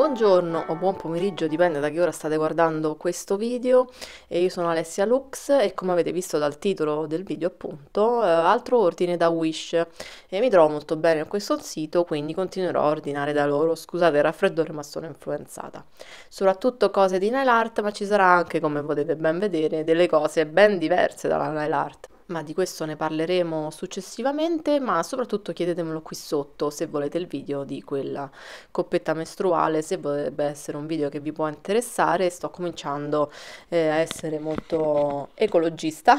Buongiorno o buon pomeriggio, dipende da che ora state guardando questo video. E eh, io sono Alessia Lux e come avete visto dal titolo del video appunto, eh, altro ordine da Wish. E mi trovo molto bene in questo sito, quindi continuerò a ordinare da loro. Scusate il raffreddore ma sono influenzata. Soprattutto cose di nail art, ma ci sarà anche, come potete ben vedere, delle cose ben diverse dalla nail art ma di questo ne parleremo successivamente, ma soprattutto chiedetemelo qui sotto se volete il video di quella coppetta mestruale, se potrebbe essere un video che vi può interessare, sto cominciando eh, a essere molto ecologista,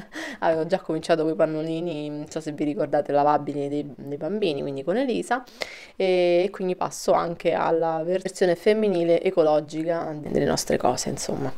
avevo già cominciato con i pannolini, non so se vi ricordate, lavabili dei, dei bambini, quindi con Elisa, e, quindi passo anche alla versione femminile ecologica delle nostre cose, insomma.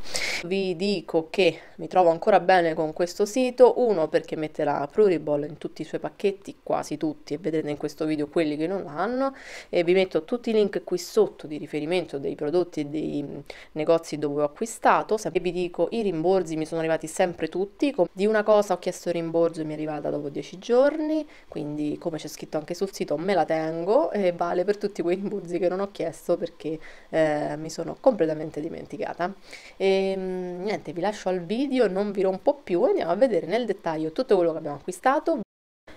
Vi dico che mi trovo ancora bene con questo sito, uno uno perché metterà la Pruriball in tutti i suoi pacchetti, quasi tutti, e vedrete in questo video quelli che non l'hanno, e vi metto tutti i link qui sotto di riferimento dei prodotti e dei negozi dove ho acquistato, e vi dico i rimborsi mi sono arrivati sempre tutti, di una cosa ho chiesto il rimborso e mi è arrivata dopo 10 giorni, quindi come c'è scritto anche sul sito me la tengo e vale per tutti quei rimborsi che non ho chiesto perché eh, mi sono completamente dimenticata. E ehm, niente, vi lascio al video, non vi rompo più e andiamo a vedere nel dettaglio dettaglio tutto quello che abbiamo acquistato.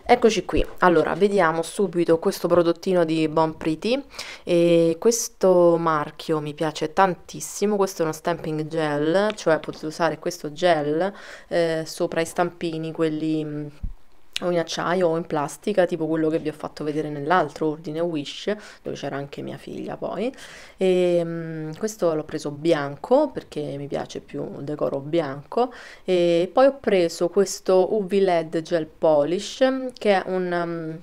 Eccoci qui, allora vediamo subito questo prodottino di Bon Pretty e questo marchio mi piace tantissimo, questo è uno stamping gel, cioè potete usare questo gel eh, sopra i stampini, quelli mm, o in acciaio o in plastica, tipo quello che vi ho fatto vedere nell'altro ordine Wish, dove c'era anche mia figlia poi. E, um, questo l'ho preso bianco perché mi piace più il decoro bianco e poi ho preso questo UV LED gel polish che è un um,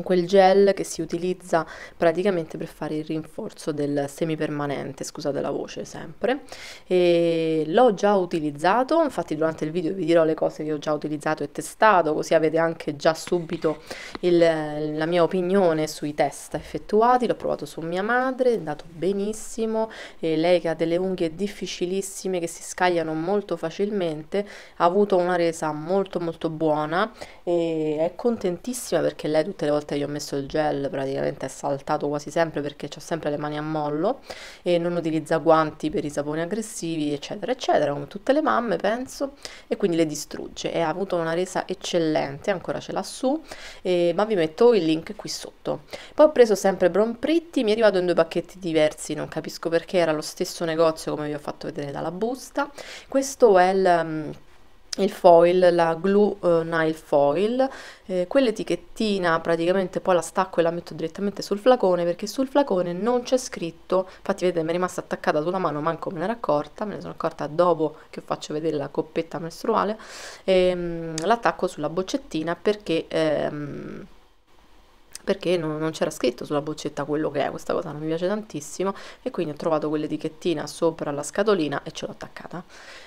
quel gel che si utilizza praticamente per fare il rinforzo del semipermanente, scusate la voce sempre, e l'ho già utilizzato, infatti durante il video vi dirò le cose che ho già utilizzato e testato, così avete anche già subito il, la mia opinione sui test effettuati, l'ho provato su mia madre, è andato benissimo, e lei che ha delle unghie difficilissime che si scagliano molto facilmente, ha avuto una resa molto molto buona e è contentissima perché lei tutte le volte volte gli ho messo il gel praticamente è saltato quasi sempre perché ho sempre le mani a mollo e non utilizza guanti per i saponi aggressivi eccetera eccetera come tutte le mamme penso e quindi le distrugge e ha avuto una resa eccellente ancora ce l'ha su eh, ma vi metto il link qui sotto poi ho preso sempre Brompritti mi è arrivato in due pacchetti diversi non capisco perché era lo stesso negozio come vi ho fatto vedere dalla busta questo è il mm, il foil, la glue eh, nail foil, eh, quell'etichettina praticamente poi la stacco e la metto direttamente sul flacone perché sul flacone non c'è scritto, infatti vedete mi è rimasta attaccata sulla mano, manco me ne era accorta, me ne sono accorta dopo che faccio vedere la coppetta mestruale, ehm, l'attacco sulla boccettina perché... Ehm, perché non, non c'era scritto sulla boccetta quello che è, questa cosa non mi piace tantissimo e quindi ho trovato quell'etichettina sopra la scatolina e ce l'ho attaccata.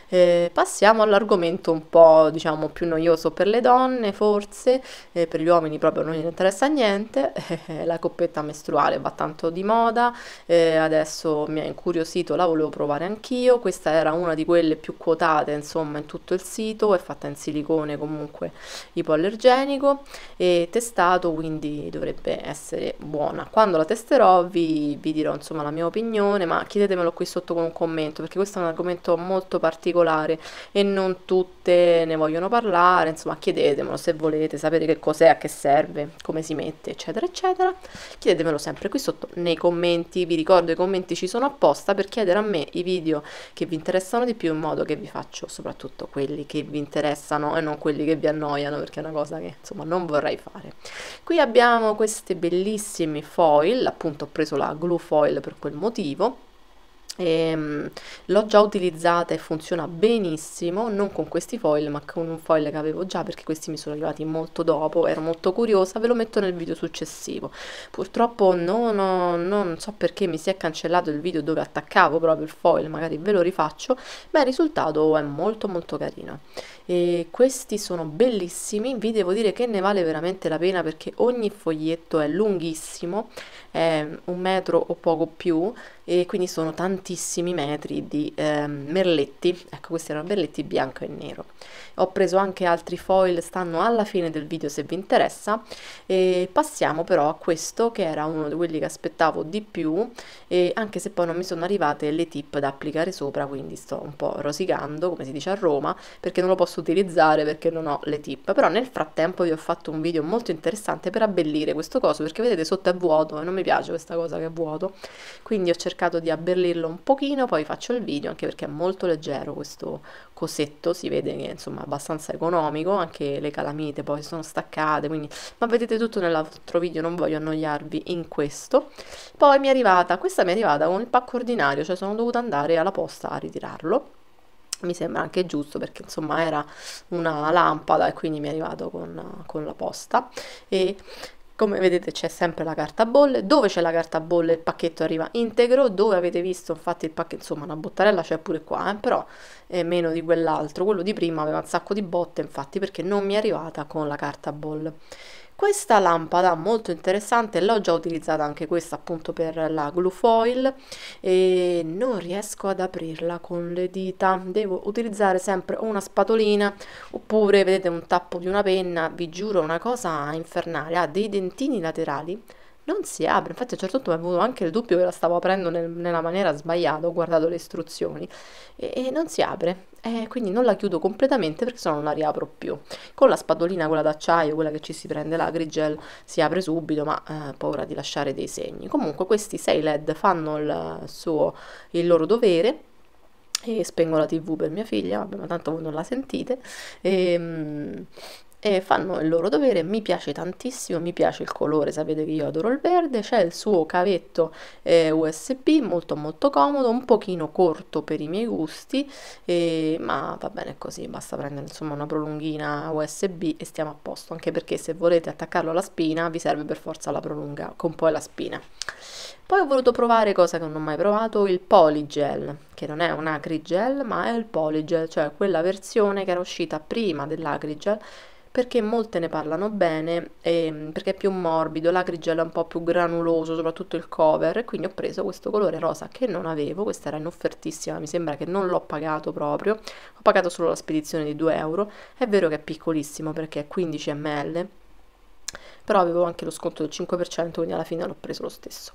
Eh, passiamo all'argomento un po' diciamo più noioso per le donne forse, eh, per gli uomini proprio non gli interessa niente, eh, la coppetta mestruale va tanto di moda, eh, adesso mi ha incuriosito, la volevo provare anch'io, questa era una di quelle più quotate insomma in tutto il sito, è fatta in silicone comunque ipoallergenico e testato quindi dovrei dovrebbe essere buona. Quando la testerò vi, vi dirò insomma la mia opinione, ma chiedetemelo qui sotto con un commento, perché questo è un argomento molto particolare e non tutte ne vogliono parlare, insomma chiedetemelo se volete sapere che cos'è, a che serve, come si mette, eccetera, eccetera. Chiedetemelo sempre qui sotto nei commenti, vi ricordo i commenti ci sono apposta per chiedere a me i video che vi interessano di più in modo che vi faccio soprattutto quelli che vi interessano e non quelli che vi annoiano, perché è una cosa che insomma non vorrei fare. Qui abbiamo sono queste bellissime foil, appunto ho preso la glue foil per quel motivo, Ehm, l'ho già utilizzata e funziona benissimo non con questi foil ma con un foil che avevo già perché questi mi sono arrivati molto dopo ero molto curiosa ve lo metto nel video successivo purtroppo non, ho, non so perché mi si è cancellato il video dove attaccavo proprio il foil magari ve lo rifaccio ma il risultato è molto molto carino e questi sono bellissimi vi devo dire che ne vale veramente la pena perché ogni foglietto è lunghissimo è un metro o poco più e quindi sono tantissimi metri di eh, merletti, ecco questi erano merletti bianco e nero. Ho preso anche altri foil, stanno alla fine del video se vi interessa e passiamo però a questo che era uno di quelli che aspettavo di più e anche se poi non mi sono arrivate le tip da applicare sopra quindi sto un po' rosicando come si dice a Roma perché non lo posso utilizzare perché non ho le tip però nel frattempo vi ho fatto un video molto interessante per abbellire questo coso perché vedete sotto è vuoto e non mi piace questa cosa che è vuoto quindi ho cercato cercato di abbellirlo un pochino, poi faccio il video anche perché è molto leggero questo cosetto, si vede che insomma è abbastanza economico, anche le calamite poi sono staccate, quindi ma vedete tutto nell'altro video, non voglio annoiarvi in questo. Poi mi è arrivata, questa mi è arrivata con il pacco ordinario, cioè sono dovuta andare alla posta a ritirarlo mi sembra anche giusto perché insomma era una lampada e quindi mi è arrivato con, con la posta e come vedete c'è sempre la carta bolle dove c'è la carta bolle il pacchetto arriva integro dove avete visto infatti il pacchetto insomma una bottarella c'è pure qua eh, però è meno di quell'altro quello di prima aveva un sacco di botte infatti perché non mi è arrivata con la carta bolle questa lampada molto interessante, l'ho già utilizzata anche questa appunto per la foil e non riesco ad aprirla con le dita, devo utilizzare sempre una spatolina oppure vedete un tappo di una penna, vi giuro una cosa infernale, ha dei dentini laterali non si apre. Infatti, a un certo punto mi è venuto anche il dubbio che la stavo aprendo nel, nella maniera sbagliata. Ho guardato le istruzioni e, e, non si apre eh, quindi non la chiudo completamente perché sennò non la riapro più con la spadolina quella d'acciaio quella che ci si prende la grigel si apre subito ma eh, paura di lasciare dei segni comunque questi 6 led fanno il, suo, il loro dovere e spengo la tv per mia figlia vabbè ma tanto voi non la sentite e, ehm, e fanno il loro dovere, mi piace tantissimo, mi piace il colore, sapete che io adoro il verde, c'è il suo cavetto eh, USB molto molto comodo, un pochino corto per i miei gusti, eh, ma va bene così, basta prendere insomma una prolunghina USB e stiamo a posto, anche perché se volete attaccarlo alla spina vi serve per forza la prolunga con poi la spina. Poi ho voluto provare, cosa che non ho mai provato, il Polygel, che non è un Agrigel ma è il Polygel, cioè quella versione che era uscita prima dell'Agrigel perché molte ne parlano bene e, ehm, perché è più morbido, l'acrigel è un po' più granuloso, soprattutto il cover e quindi ho preso questo colore rosa che non avevo, questa era in offertissima, mi sembra che non l'ho pagato proprio, ho pagato solo la spedizione di 2 euro, è vero che è piccolissimo perché è 15 ml, però avevo anche lo sconto del 5% quindi alla fine l'ho preso lo stesso.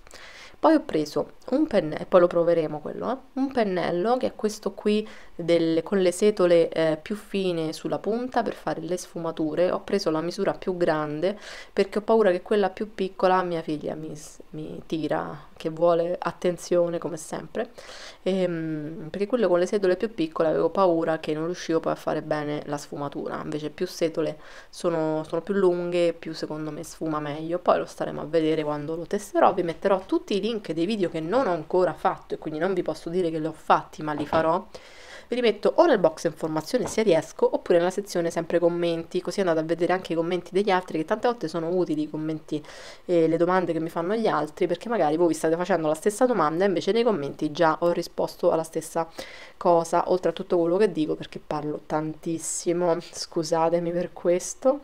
Poi ho preso un pennello, poi lo proveremo quello, eh? un pennello che è questo qui del, con le setole eh, più fine sulla punta per fare le sfumature. Ho preso la misura più grande perché ho paura che quella più piccola mia figlia mi, mi tira che vuole attenzione come sempre, e, ehm, perché quello con le setole più piccole avevo paura che non riuscivo poi a fare bene la sfumatura, invece più setole sono, sono più lunghe, più secondo me sfuma meglio, poi lo staremo a vedere quando lo testerò, vi metterò tutti i link dei video che non ho ancora fatto e quindi non vi posso dire che li ho fatti ma li farò Ve li metto o nel box informazione se riesco, oppure nella sezione sempre commenti, così andate a vedere anche i commenti degli altri, che tante volte sono utili i commenti e le domande che mi fanno gli altri, perché magari voi state facendo la stessa domanda e invece nei commenti già ho risposto alla stessa cosa, oltre a tutto quello che dico, perché parlo tantissimo, scusatemi per questo.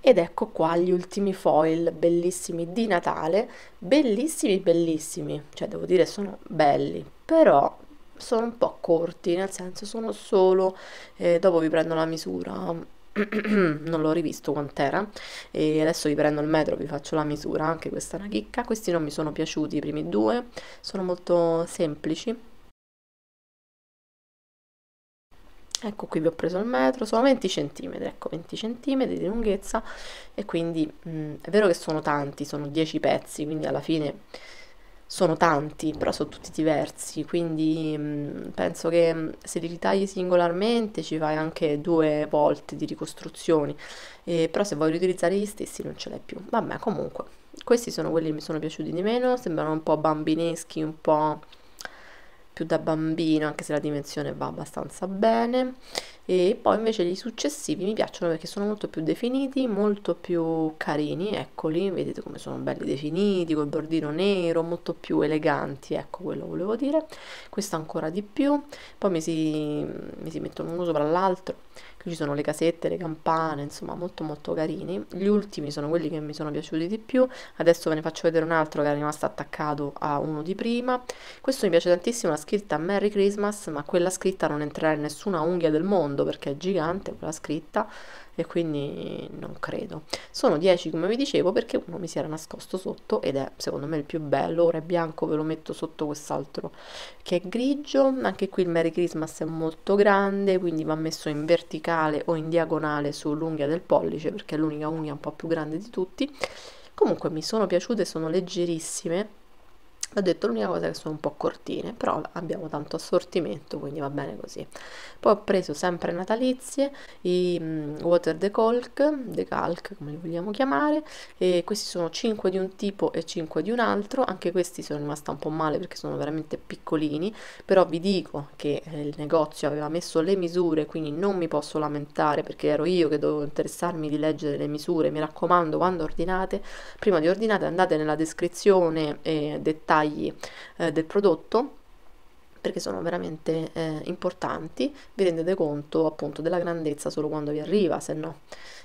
Ed ecco qua gli ultimi foil bellissimi di Natale, bellissimi bellissimi, cioè devo dire sono belli, però sono un po' corti, nel senso sono solo, eh, dopo vi prendo la misura, non l'ho rivisto quant'era e adesso vi prendo il metro vi faccio la misura anche questa è una chicca questi non mi sono piaciuti i primi due sono molto semplici ecco qui vi ho preso il metro sono 20 cm ecco 20 cm di lunghezza e quindi mh, mm, è vero che sono tanti sono 10 pezzi quindi alla fine sono tanti, però sono tutti diversi, quindi mh, mm, penso che mm, se li ritagli singolarmente ci fai anche due volte di ricostruzioni, eh, però se vuoi riutilizzare gli stessi non ce l'hai più. Vabbè, comunque, questi sono quelli che mi sono piaciuti di meno, sembrano un po' bambineschi, un po' più da bambino, anche se la dimensione va abbastanza bene e poi invece gli successivi mi piacciono perché sono molto più definiti, molto più carini, eccoli, vedete come sono belli definiti, col bordino nero, molto più eleganti, ecco quello volevo dire, questo ancora di più, poi mi si, mi si mettono uno sopra l'altro, qui ci sono le casette, le campane, insomma molto molto carini, gli ultimi sono quelli che mi sono piaciuti di più, adesso ve ne faccio vedere un altro che è rimasto attaccato a uno di prima, questo mi piace tantissimo, la scritta Merry Christmas, ma quella scritta non entrerà in nessuna unghia del mondo, mondo perché è gigante quella scritta e quindi non credo. Sono 10 come vi dicevo perché uno mi si era nascosto sotto ed è secondo me il più bello, ora è bianco ve lo metto sotto quest'altro che è grigio, anche qui il Merry Christmas è molto grande quindi va messo in verticale o in diagonale sull'unghia del pollice perché è l'unica unghia un po' più grande di tutti. Comunque mi sono piaciute, sono leggerissime ho detto l'unica cosa che sono un po' cortine però abbiamo tanto assortimento quindi va bene così poi ho preso sempre natalizie i um, water decalc decalc come li vogliamo chiamare e questi sono 5 di un tipo e 5 di un altro anche questi sono rimasta un po' male perché sono veramente piccolini però vi dico che eh, il negozio aveva messo le misure quindi non mi posso lamentare perché ero io che dovevo interessarmi di leggere le misure mi raccomando quando ordinate prima di ordinate andate nella descrizione e dettagli dettagli eh, del prodotto perché sono veramente eh, importanti, vi rendete conto appunto della grandezza solo quando vi arriva, se no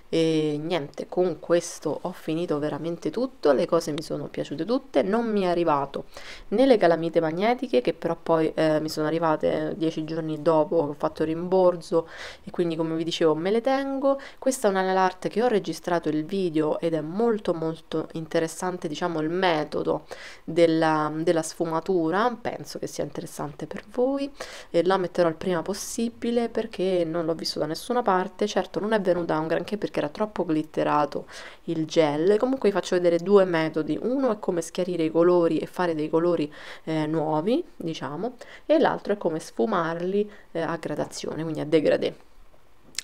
e niente, con questo ho finito veramente tutto, le cose mi sono piaciute tutte, non mi è arrivato né le calamite magnetiche che però poi eh, mi sono arrivate eh, dieci giorni dopo ho fatto il rimborso e quindi come vi dicevo me le tengo. Questa è una art che ho registrato il video ed è molto molto interessante diciamo il metodo della, della sfumatura, penso che sia interessante per voi e la metterò il prima possibile perché non l'ho visto da nessuna parte, certo non è venuta un granché perché perché era troppo glitterato il gel comunque vi faccio vedere due metodi uno è come schiarire i colori e fare dei colori eh, nuovi diciamo e l'altro è come sfumarli eh, a gradazione quindi a degradé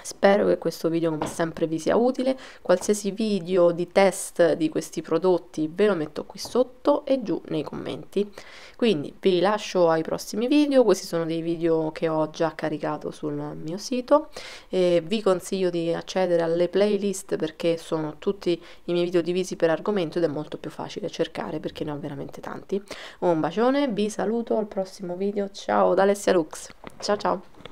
Spero che questo video come sempre vi sia utile, qualsiasi video di test di questi prodotti ve lo metto qui sotto e giù nei commenti. Quindi vi lascio ai prossimi video, questi sono dei video che ho già caricato sul mio sito. E vi consiglio di accedere alle playlist perché sono tutti i miei video divisi per argomento ed è molto più facile cercare perché ne ho veramente tanti. Un bacione, vi saluto al prossimo video, ciao da Alessia Lux, ciao ciao!